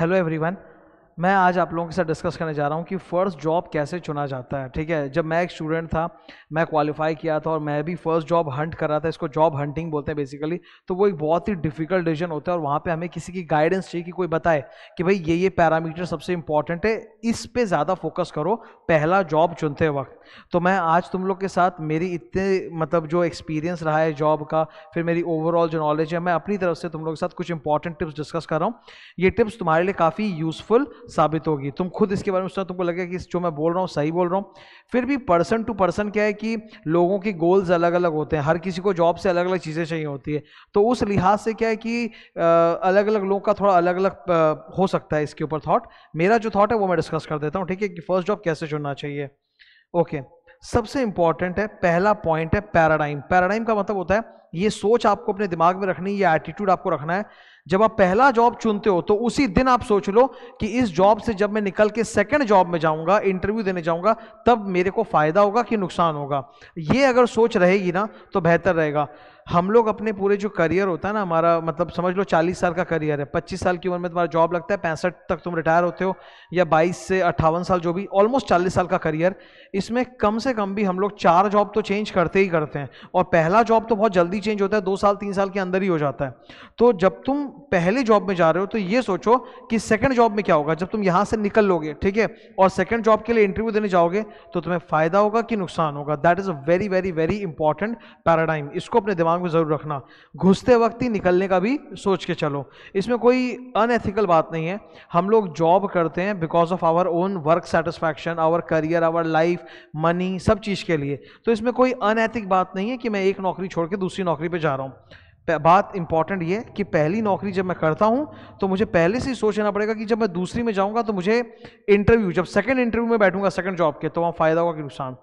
Hello everyone. मैं आज आप लोगों के साथ डिस्कस करने जा रहा हूँ कि फ़र्स्ट जॉब कैसे चुना जाता है ठीक है जब मैं एक स्टूडेंट था मैं क्वालिफाई किया था और मैं भी फ़र्स्ट जॉब हंट कर रहा था इसको जॉब हंटिंग बोलते हैं बेसिकली तो वो एक बहुत ही डिफिकल्ट डिसीजन होता है और वहाँ पर हमें किसी की गाइडेंस चाहिए कि कोई बताए कि भाई ये ये पैरामीटर सबसे इंपॉर्टेंट है इस पर ज़्यादा फोकस करो पहला जॉब चुनते वक्त तो मैं आज तुम लोग के साथ मेरी इतने मतलब जो एक्सपीरियंस रहा है जॉब का फिर मेरी ओवरऑल जो नॉलेज है मैं अपनी तरफ से तुम लोग के साथ कुछ इंपॉर्टेंट टिप्स डिस्कस कर रहा हूँ ये टिप्स तुम्हारे लिए काफ़ी यूज़फुल साबित होगी तुम खुद इसके बारे में सोचना तुमको लगेगा कि जो मैं बोल रहा हूँ सही बोल रहा हूँ फिर भी पर्सन टू पर्सन क्या है कि लोगों के गोल्स अलग अलग होते हैं हर किसी को जॉब से अलग अलग चीज़ें चाहिए होती है तो उस लिहाज से क्या है कि अलग अलग लोगों का थोड़ा अलग अलग हो सकता है इसके ऊपर थाट मेरा जो थाट है वो मैं डिस्कस कर देता हूँ ठीक है कि फर्स्ट जॉब कैसे चुनना चाहिए ओके okay. सबसे इंपॉर्टेंट है पहला पॉइंट है पैराडाइम पैराडाइम का मतलब होता है ये सोच आपको अपने दिमाग में रखनी है एटीट्यूड आपको रखना है जब आप पहला जॉब चुनते हो तो उसी दिन आप सोच लो कि इस जॉब से जब मैं निकल के सेकंड जॉब में जाऊंगा इंटरव्यू देने जाऊंगा तब मेरे को फायदा होगा कि नुकसान होगा ये अगर सोच रहेगी ना तो बेहतर रहेगा हम लोग अपने पूरे जो करियर होता है ना हमारा मतलब समझ लो 40 साल का करियर है 25 साल की उम्र में तुम्हारा जॉब लगता है पैंसठ तक तुम रिटायर होते हो या 22 से अट्ठावन साल जो भी ऑलमोस्ट 40 साल का करियर इसमें कम से कम भी हम लोग चार जॉब तो चेंज करते ही करते हैं और पहला जॉब तो बहुत जल्दी चेंज होता है दो साल तीन साल के अंदर ही हो जाता है तो जब तुम पहले जॉब में जा रहे हो तो ये सोचो कि सेकेंड जॉब में क्या होगा जब तुम यहाँ से निकल लोगे ठीक है और सेकेंड जॉब के लिए इंटरव्यू देने जाओगे तो तुम्हें फ़ायदा होगा कि नुकसान होगा that is a very very very important paradigm इसको अपने दिमाग को ज़रूर रखना घुसते वक्त ही निकलने का भी सोच के चलो इसमें कोई अनएथिकल बात नहीं है हम लोग जॉब करते हैं because of our own work satisfaction our career our life money सब चीज़ के लिए तो इसमें कोई अनैथिक बात नहीं है कि मैं एक नौकरी छोड़ के दूसरी नौकरी पर जा रहा हूँ बात इंपॉर्टेंट ये कि पहली नौकरी जब मैं करता हूँ तो मुझे पहले से ही सोचना पड़ेगा कि जब मैं दूसरी में जाऊँगा तो मुझे इंटरव्यू जब सेकंड इंटरव्यू में बैठूंगा सेकंड जॉब के तो वहाँ फ़ायदा होगा कि नुकसान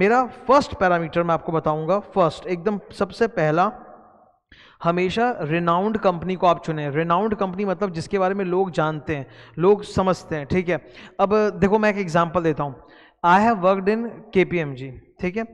मेरा फर्स्ट पैरामीटर मैं आपको बताऊंगा फर्स्ट एकदम सबसे पहला हमेशा रिनाउंड कंपनी को आप चुने रिनाउंड कंपनी मतलब जिसके बारे में लोग जानते हैं लोग समझते हैं ठीक है अब देखो मैं एक एग्जांपल देता हूँ आई हैव वर्कड इन के ठीक है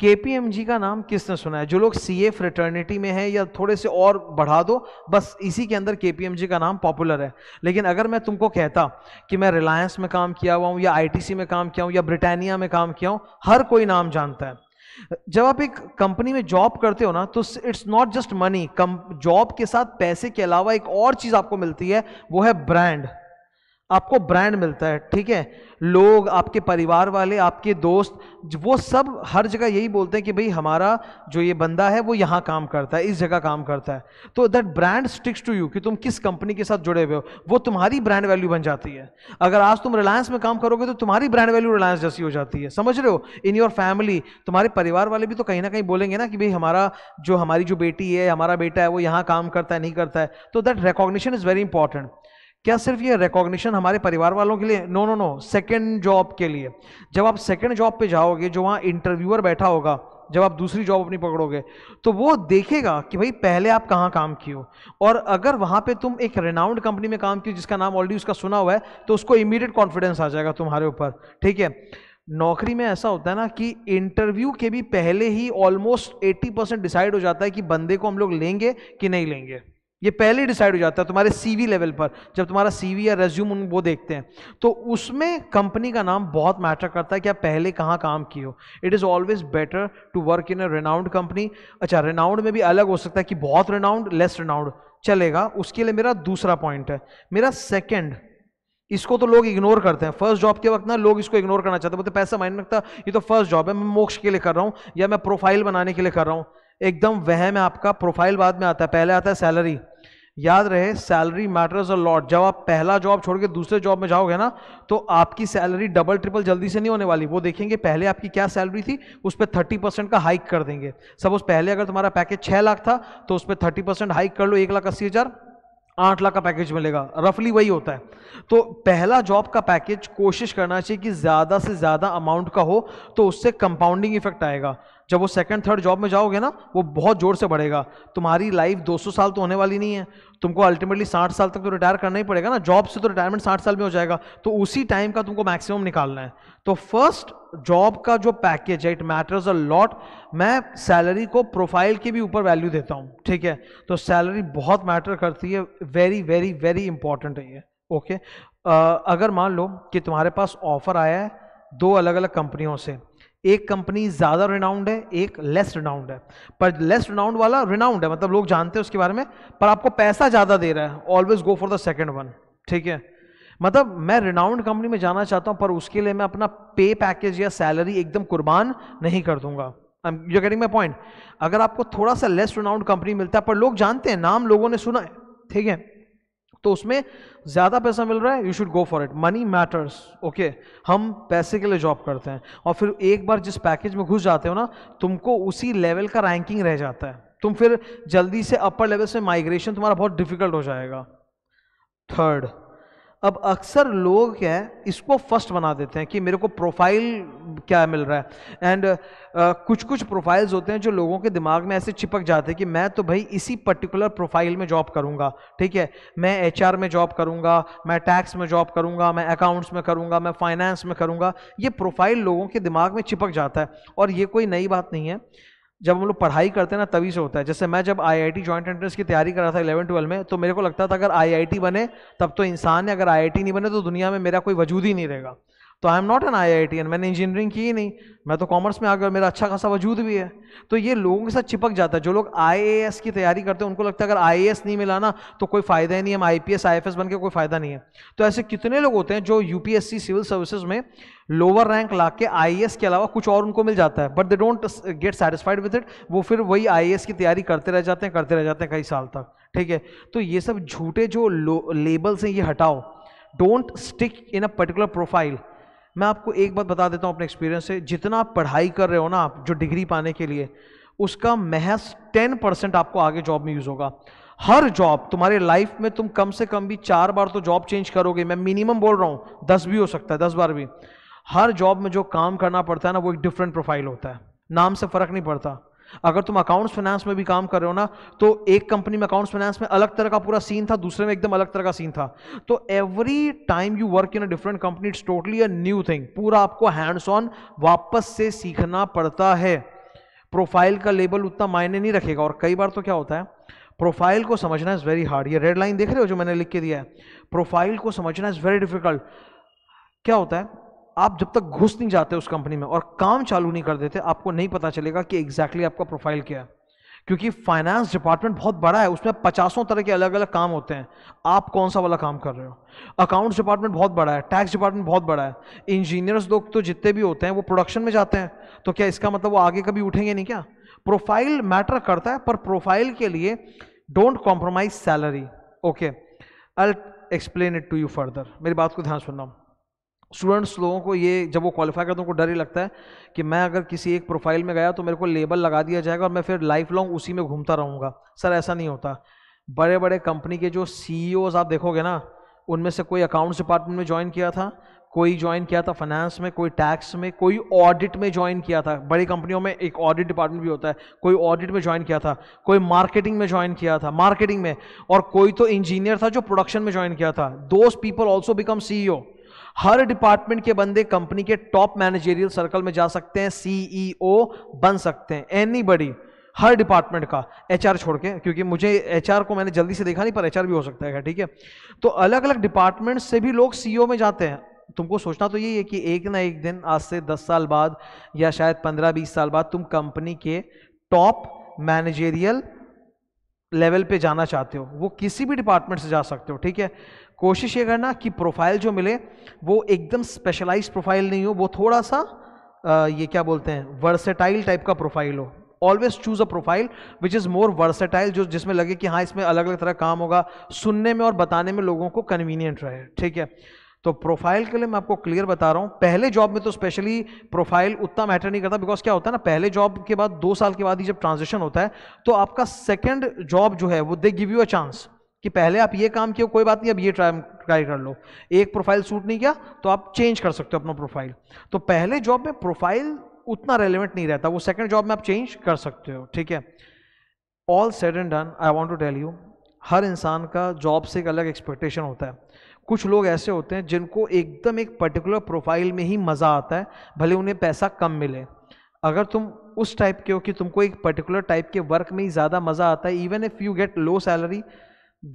केपीएमजी का नाम किसने सुना है जो लोग सी एफ फ्रेटर्निटी में है या थोड़े से और बढ़ा दो बस इसी के अंदर केपीएमजी का नाम पॉपुलर है लेकिन अगर मैं तुमको कहता कि मैं रिलायंस में काम किया हुआ हूँ या आईटीसी में काम किया हूँ या ब्रिटानिया में काम किया हूँ हर कोई नाम जानता है जब आप एक कंपनी में जॉब करते हो ना तो it's not just money job के साथ पैसे के अलावा एक और चीज आपको मिलती है वो है ब्रांड आपको ब्रांड मिलता है ठीक है लोग आपके परिवार वाले आपके दोस्त वो सब हर जगह यही बोलते हैं कि भाई हमारा जो ये बंदा है वो यहाँ काम करता है इस जगह काम करता है तो that brand sticks to you कि तुम किस कंपनी के साथ जुड़े हुए हो वो तुम्हारी ब्रांड वैल्यू बन जाती है अगर आज तुम रिलायंस में काम करोगे तो तुम्हारी ब्रांड वैल्यू रिलायंस जैसी हो जाती है समझ रहे हो इन योर फैमिली तुम्हारे परिवार वाले भी तो कहीं ना कहीं बोलेंगे ना कि भाई हमारा जो हमारी जो बेटी है हमारा बेटा है वो यहाँ काम करता है नहीं करता है तो that recognition is very important क्या सिर्फ ये रिकॉग्निशन हमारे परिवार वालों के लिए no no no second job के लिए जब आप सेकेंड जॉब पे जाओगे जो वहाँ इंटरव्यूअर बैठा होगा जब आप दूसरी जॉब अपनी पकड़ोगे तो वो देखेगा कि भाई पहले आप कहाँ काम किए हो और अगर वहाँ पे तुम एक रेनाउंड कंपनी में काम किए जिसका नाम ऑलरेडी उसका सुना हुआ है तो उसको इमीडिएट कॉन्फिडेंस आ जाएगा तुम्हारे ऊपर ठीक है नौकरी में ऐसा होता है ना कि इंटरव्यू के भी पहले ही ऑलमोस्ट 80 परसेंट डिसाइड हो जाता है कि बंदे को हम लोग लेंगे कि नहीं लेंगे ये पहले डिसाइड हो जाता है तुम्हारे सीवी लेवल पर जब तुम्हारा सीवी या रेज्यूम उन वो देखते हैं तो उसमें कंपनी का नाम बहुत मैटर करता है कि आप पहले कहाँ काम किए हो it is always better to work in a renowned company अच्छा रेनाउंड में भी अलग हो सकता है कि बहुत रेनाउंड लेस रेनाउंड चलेगा उसके लिए मेरा दूसरा पॉइंट है मेरा सेकेंड इसको तो लोग इग्नोर करते हैं फर्स्ट जॉब के वक्त ना लोग इसको इग्नोर करना चाहते हैं बोलते पैसा मायने रखता ये तो फर्स्ट जॉब है मैं मोक्ष के लिए कर रहा हूँ या मैं प्रोफाइल बनाने के लिए कर रहा हूँ एकदम वह में आपका प्रोफाइल बाद में आता है पहले आता है सैलरी याद रहे सैलरी मैटर्स अ लॉट जब आप पहला जॉब छोड़ के दूसरे जॉब में जाओगे ना तो आपकी सैलरी डबल ट्रिपल जल्दी से नहीं होने वाली वो देखेंगे पहले आपकी क्या सैलरी थी उस पर थर्टी परसेंट का हाइक कर देंगे सपोज पहले अगर तुम्हारा पैकेज छः लाख था तो उस पर थर्टी परसेंट हाइक कर लो एक लाख अस्सी हज़ार आठ लाख का पैकेज मिलेगा रफली वही होता है तो पहला जॉब का पैकेज कोशिश करना चाहिए कि ज़्यादा से ज़्यादा अमाउंट का हो तो उससे कंपाउंडिंग इफेक्ट आएगा जब वो सेकंड थर्ड जॉब में जाओगे ना वो बहुत जोर से बढ़ेगा तुम्हारी लाइफ 200 साल तो होने वाली नहीं है तुमको अल्टीमेटली 60 साल तक तो रिटायर करना ही पड़ेगा ना जॉब से तो रिटायरमेंट 60 साल में हो जाएगा तो उसी टाइम का तुमको मैक्सिमम निकालना है तो फर्स्ट जॉब का जो पैकेज है इट मैटर्स अ लॉट मैं सैलरी को प्रोफाइल के भी ऊपर वैल्यू देता हूँ ठीक है तो सैलरी बहुत मैटर करती है वेरी वेरी वेरी इंपॉर्टेंट है ये ओके अगर मान लो कि तुम्हारे पास ऑफर आया है दो अलग अलग कंपनियों से एक कंपनी ज़्यादा रिनाउंड है एक लेस रिनाउंड है पर लेस रिनाउंड वाला रिनाउंड है मतलब लोग जानते हैं उसके बारे में पर आपको पैसा ज़्यादा दे रहा है always go for the second one ठीक है मतलब मैं रिनाउंड कंपनी में जाना चाहता हूँ पर उसके लिए मैं अपना पे पैकेज या सैलरी एकदम कुर्बान नहीं कर दूंगा यू गेटिंग माई पॉइंट अगर आपको थोड़ा सा लेस रिनाउंड कंपनी मिलता है पर लोग जानते हैं नाम लोगों ने सुना है ठीक है तो उसमें ज़्यादा पैसा मिल रहा है you should go for it money matters okay हम पैसे के लिए जॉब करते हैं और फिर एक बार जिस पैकेज में घुस जाते हो ना तुमको उसी लेवल का रैंकिंग रह जाता है तुम फिर जल्दी से अपर लेवल से माइग्रेशन तुम्हारा बहुत डिफिकल्ट हो जाएगा थर्ड अब अक्सर लोग क्या है इसको फर्स्ट बना देते हैं कि मेरे को प्रोफाइल क्या मिल रहा है एंड कुछ कुछ प्रोफाइल्स होते हैं जो लोगों के दिमाग में ऐसे चिपक जाते हैं कि मैं तो भाई इसी पर्टिकुलर प्रोफाइल में जॉब करूंगा ठीक है मैं एच में जॉब करूंगा मैं टैक्स में जॉब करूंगा मैं अकाउंट्स में करूंगा मैं फाइनेंस में करूंगा ये प्रोफाइल लोगों के दिमाग में चिपक जाता है और ये कोई नई बात नहीं है जब हम लोग पढ़ाई करते हैं ना तभी से होता है जैसे मैं जब आईआईटी जॉइंट एंट्रेंस की तैयारी कर रहा था इलेवन ट्वेल्व में तो मेरे को लगता था अगर आईआईटी बने तब तो इंसान है अगर आईआईटी नहीं बने तो दुनिया में मेरा कोई वजूद ही नहीं रहेगा तो I am not an I I T मैंने इंजीनियरिंग की ही नहीं मैं तो कॉमर्स में आ गया मेरा अच्छा खासा वजूद भी है तो ये लोगों के साथ चिपक जाता है जो लोग आई ए एस की तैयारी करते हैं उनको लगता है अगर आई ए एस नहीं मिला ना तो कोई फायदा ही नहीं हम I P S I F S बन के कोई फायदा नहीं है तो ऐसे कितने लोग होते हैं जो U P S C civil services में लोअर रैंक ला के आई के अलावा कुछ और उनको मिल जाता है but they don't get satisfied with it वो फिर वही आई की तैयारी करते रह जाते हैं करते रह जाते हैं कई साल तक ठीक है तो ये सब झूठे जो लेबल्स हैं ये हटाओ don't stick in a particular profile मैं आपको एक बात बता देता हूँ अपने एक्सपीरियंस से जितना आप पढ़ाई कर रहे हो ना आप जो डिग्री पाने के लिए उसका महज टेन परसेंट आपको आगे जॉब में यूज़ होगा हर जॉब तुम्हारे लाइफ में तुम कम से कम भी चार बार तो जॉब चेंज करोगे मैं मिनिमम बोल रहा हूँ दस भी हो सकता है दस बार भी हर जॉब में जो काम करना पड़ता है ना वो एक डिफरेंट प्रोफाइल होता है नाम से फ़र्क नहीं पड़ता अगर तुम अकाउंट्स फाइनेंस में भी काम कर रहे हो ना तो एक कंपनी में अकाउंट्स फाइनेंस में अलग तरह का पूरा सीन था दूसरे में एकदम अलग तरह का सीन था तो every time you work in a different company it's totally a new thing पूरा आपको हैंड्स ऑन वापस से सीखना पड़ता है प्रोफाइल का लेबल उतना मायने नहीं रखेगा और कई बार तो क्या होता है प्रोफाइल को समझना इज़ वेरी हार्ड ये रेड लाइन देख रहे हो जो मैंने लिख के दिया है प्रोफाइल को समझना इज़ वेरी डिफिकल्ट क्या होता है आप जब तक घुस नहीं जाते उस कंपनी में और काम चालू नहीं कर देते आपको नहीं पता चलेगा कि एग्जैक्टली exactly आपका प्रोफाइल क्या है क्योंकि फाइनेंस डिपार्टमेंट बहुत बड़ा है उसमें पचासों तरह के अलग अलग काम होते हैं आप कौन सा वाला काम कर रहे हो अकाउंट्स डिपार्टमेंट बहुत बड़ा है टैक्स डिपार्टमेंट बहुत बड़ा है इंजीनियर्स लोग तो जितने भी होते हैं वो प्रोडक्शन में जाते हैं तो क्या इसका मतलब वो आगे कभी उठेंगे नहीं क्या प्रोफाइल मैटर करता है पर प्रोफाइल के लिए don't compromise salary okay I explain it to you further मेरी बात को ध्यान सुनना स्टूडेंट्स लोगों को ये जब वो क्वालिफाई करते हैं उनको डर ही लगता है कि मैं अगर किसी एक प्रोफाइल में गया तो मेरे को लेबल लगा दिया जाएगा और मैं फिर लाइफ लॉन्ग उसी में घूमता रहूँगा सर ऐसा नहीं होता बड़े बड़े कंपनी के जो सी e आप देखोगे ना उनमें से कोई अकाउंट्स डिपार्टमेंट में ज्वाइन किया था कोई ज्वाइन किया था फाइनेंस में कोई टैक्स में कोई ऑडिट में ज्वाइन किया था बड़ी कंपनियों में एक ऑडिट डिपार्टमेंट भी होता है कोई ऑडिट में ज्वाइन किया था कोई मार्केटिंग में ज्वाइन किया था मार्केटिंग में और कोई तो इंजीनियर था जो प्रोडक्शन में ज्वाइन किया था those people also become CEO हर डिपार्टमेंट के बंदे कंपनी के टॉप मैनेजेरियल सर्कल में जा सकते हैं सीईओ e बन सकते हैं एनी हर डिपार्टमेंट का एचआर छोड़ के क्योंकि मुझे एचआर को मैंने जल्दी से देखा नहीं पर एचआर भी हो सकता है ठीक है तो अलग अलग डिपार्टमेंट से भी लोग सीईओ e में जाते हैं तुमको सोचना तो यही है कि एक ना एक दिन आज से दस साल बाद या शायद पंद्रह बीस साल बाद तुम कंपनी के टॉप मैनेजेरियल लेवल पे जाना चाहते हो वो किसी भी डिपार्टमेंट से जा सकते हो ठीक है कोशिश ये करना कि प्रोफाइल जो मिले वो एकदम स्पेशलाइज प्रोफाइल नहीं हो वो थोड़ा सा आ, ये क्या बोलते हैं वर्सेटाइल टाइप का प्रोफाइल हो always choose a profile which is more versatile जो जिसमें लगे कि हाँ इसमें अलग अलग तरह काम होगा सुनने में और बताने में लोगों को कन्वीनियंट रहे ठीक है तो प्रोफाइल के लिए मैं आपको क्लियर बता रहा हूं पहले जॉब में तो स्पेशली प्रोफाइल उतना मैटर नहीं करता बिकॉज क्या होता है ना पहले जॉब के बाद दो साल के बाद ही जब ट्रांजेक्शन होता है तो आपका सेकेंड जॉब जो है वो they give you a chance कि पहले आप ये काम किए कोई बात नहीं अब ये ट्राई ट्राई कर लो एक प्रोफाइल सूट नहीं किया तो आप चेंज कर सकते हो अपना प्रोफाइल तो पहले जॉब में प्रोफाइल उतना रेलिवेंट नहीं रहता वो सेकेंड जॉब में आप चेंज कर सकते हो ठीक है all said and done I want to tell you हर इंसान का जॉब से एक अलग एक्सपेक्टेशन होता है कुछ लोग ऐसे होते हैं जिनको एकदम एक पर्टिकुलर प्रोफाइल में ही मज़ा आता है भले उन्हें पैसा कम मिले अगर तुम उस टाइप के हो कि तुमको एक पर्टिकुलर टाइप के वर्क में ही ज़्यादा मज़ा आता है even if you get low salary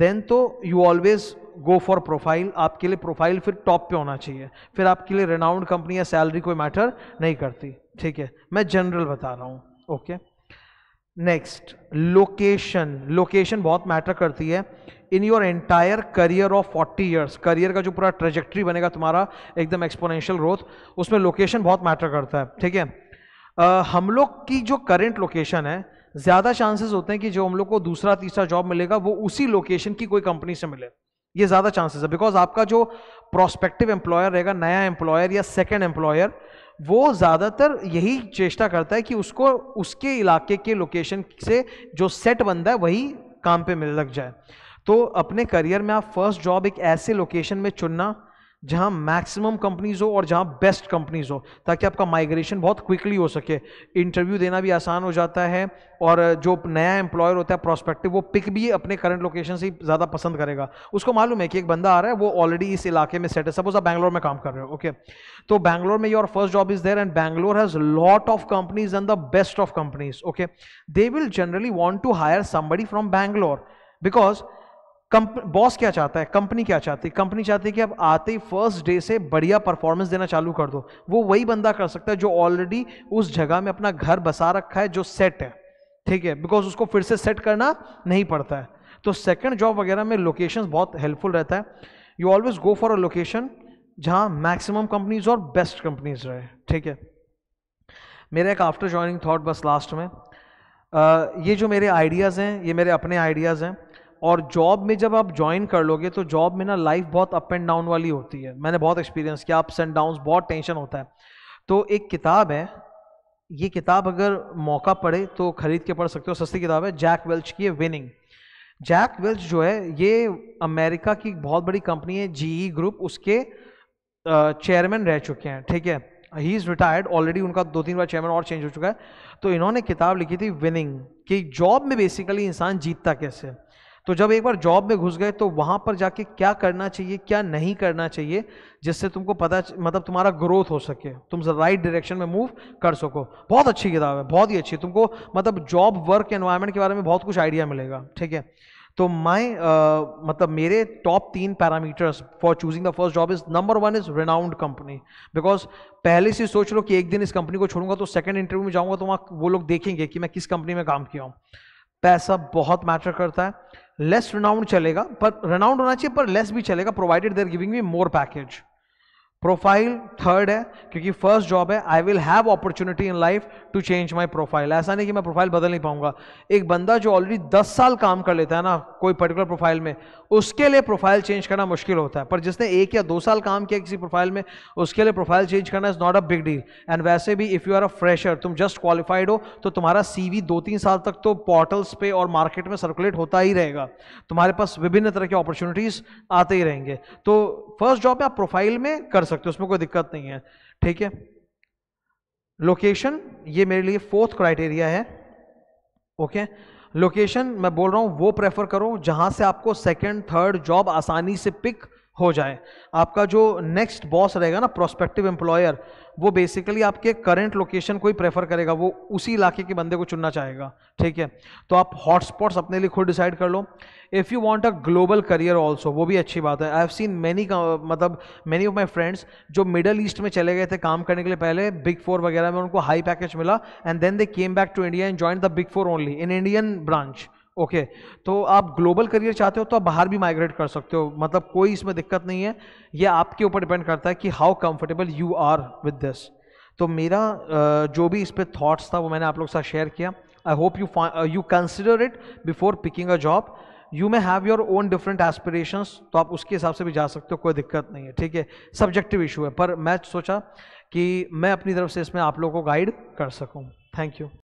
then तो you always go for profile आपके लिए प्रोफाइल फिर टॉप पे होना चाहिए फिर आपके लिए रेनाउंड कंपनी या सैलरी कोई मैटर नहीं करती ठीक है मैं जनरल बता रहा हूँ okay okay? Next location location बहुत मैटर करती है in your entire career of 40 years career का जो पूरा ट्रेजेक्ट्री बनेगा तुम्हारा एकदम एक्सपोनेंशियल ग्रोथ उसमें लोकेशन बहुत मैटर करता है ठीक है uh, हम लोग की जो करेंट लोकेशन है ज़्यादा चांसेस होते हैं कि जो हम लोग को दूसरा तीसरा जॉब मिलेगा वो उसी लोकेशन की कोई कंपनी से मिले ये ज़्यादा चांसेस है बिकॉज आपका जो प्रोस्पेक्टिव एम्प्लॉयर रहेगा नया एम्प्लॉयर या सेकेंड एम्प्लॉयर वो ज़्यादातर यही चेष्टा करता है कि उसको उसके इलाके के लोकेशन से जो सेट बनता है वही काम पे मिल लग जाए तो अपने करियर में आप फर्स्ट जॉब एक ऐसे लोकेशन में चुनना जहां मैक्सिमम कंपनीज हो और जहां बेस्ट कंपनीज हो ताकि आपका माइग्रेशन बहुत क्विकली हो सके इंटरव्यू देना भी आसान हो जाता है और जो नया एम्प्लॉयर होता है प्रोस्पेक्टिव वो पिक भी अपने करंट लोकेशन से ही ज़्यादा पसंद करेगा उसको मालूम है कि एक बंदा आ रहा है वो ऑलरेडी इस इलाके में सेट है सपोज आप बैंगलोर में काम कर रहे हो ओके तो बैंगलोर में your first job is there and Bangalore has lot of companies and the best of companies okay they will generally want to hire somebody from Bangalore because boss क्या चाहता है कंपनी क्या चाहती है कंपनी चाहती है कि आप आते ही फर्स्ट डे से बढ़िया परफॉर्मेंस देना चालू कर दो वो वही बंदा कर सकता है जो ऑलरेडी उस जगह में अपना घर बसा रखा है जो सेट है ठीक है बिकॉज उसको फिर से सेट करना नहीं पड़ता है तो सेकेंड जॉब वगैरह में लोकेशन बहुत हेल्पफुल रहता है you always go for a location जहाँ मैक्सिमम कंपनीज और बेस्ट कंपनीज रहे ठीक है मेरा एक आफ्टर ज्वाइनिंग थाट बस लास्ट में आ, ये जो मेरे आइडियाज़ हैं ये मेरे अपने आइडियाज़ हैं और जॉब में जब आप ज्वाइन कर लोगे तो जॉब में ना लाइफ बहुत अप एंड डाउन वाली होती है मैंने बहुत एक्सपीरियंस किया अप्स एंड डाउन बहुत टेंशन होता है तो एक किताब है ये किताब अगर मौका पड़े तो खरीद के पढ़ सकते हो सस्ती किताब है जैक वेल्च की है विनिंग जैक वेल्च जो है ये अमेरिका की बहुत बड़ी कंपनी है जीई ग्रुप e उसके चेयरमैन रह चुके हैं ठीक है ही इज़ रिटायर्ड ऑलरेडी उनका दो तीन बार चेयरमैन और चेंज हो चुका है तो इन्होंने किताब लिखी थी विनिंग कि जॉब में बेसिकली इंसान जीतता कैसे तो जब एक बार जॉब में घुस गए तो वहाँ पर जाके क्या करना चाहिए क्या नहीं करना चाहिए जिससे तुमको पता मतलब तुम्हारा ग्रोथ हो सके तुम राइट डायरेक्शन में मूव कर सको बहुत अच्छी किताब है बहुत ही अच्छी तुमको मतलब जॉब वर्क एनवायरमेंट के बारे में बहुत कुछ आइडिया मिलेगा ठीक है तो माई uh, मतलब मेरे टॉप तीन parameters for choosing the first job is number one is renowned company because पहले से सोच लो कि एक दिन इस कंपनी को छोड़ूंगा तो सेकंड इंटरव्यू में जाऊंगा तो वहाँ वो लोग देखेंगे कि मैं किस कंपनी में काम किया हूँ पैसा बहुत मैटर करता है लेस रनाउंड चलेगा पर रनाउंड होना चाहिए पर लेस भी चलेगा provided they're giving me more package profile third है क्योंकि फर्स्ट जॉब है I will have opportunity in life to change my profile ऐसा नहीं कि मैं प्रोफाइल बदल नहीं पाऊंगा एक बंदा जो ऑलरेडी 10 साल काम कर लेता है ना कोई पर्टिकुलर प्रोफाइल में उसके लिए प्रोफाइल चेंज करना मुश्किल होता है पर जिसने एक या दो साल काम किया किसी प्रोफाइल में उसके लिए प्रोफाइल चेंज करना is not a big deal and वैसे भी if you are a fresher तुम जस्ट क्वालिफाइड हो तो तुम्हारा सी वी दो तीन साल तक तो पोर्टल्स पे और मार्केट में सर्कुलेट होता ही रहेगा तुम्हारे पास विभिन्न तरह के अपॉर्चुनिटीज़ आते ही रहेंगे तो फर्स्ट जॉब में आप प्रोफाइल में कर सकते सकते हो उसमें कोई दिक्कत नहीं है ठीक है लोकेशन ये मेरे लिए फोर्थ क्राइटेरिया है ओके लोकेशन मैं बोल रहा हूँ वो प्रेफर करो जहाँ से आपको सेकंड थर्ड जॉब आसानी से पिक हो जाए आपका जो नेक्स्ट बॉस रहेगा ना प्रोस्पेक्टिव एम्प्लॉयर वो बेसिकली आपके करंट लोकेशन को ही प्रेफर करेगा वो उसी इलाके के बंदे को चुनना चाहेगा ठीक है तो आप हॉटस्पॉट्स अपने लिए खुद डिसाइड कर लो if you want a global career also वो भी अच्छी बात है आई हैव सीन मैनी मतलब मेनी ऑफ माई फ्रेंड्स जो मिडल ईस्ट में चले गए थे काम करने के लिए पहले बिग फोर वगैरह में उनको हाई पैकेज मिला and then they came back to India and join the big four only in Indian branch okay okay, तो आप ग्लोबल करियर चाहते हो तो आप बाहर भी माइग्रेट कर सकते हो मतलब कोई इसमें दिक्कत नहीं है ये आपके ऊपर डिपेंड करता है कि how comfortable you are with this तो मेरा जो भी इस पर थाट्स था वो मैंने आप लोग के साथ शेयर किया I hope you you consider it before picking a job you may have your own different aspirations तो आप उसके हिसाब से भी जा सकते हो कोई दिक्कत नहीं है ठीक है सब्जेक्टिव इशू है पर मैं सोचा कि मैं अपनी तरफ से इसमें आप लोगों को गाइड कर सकूँ थैंक यू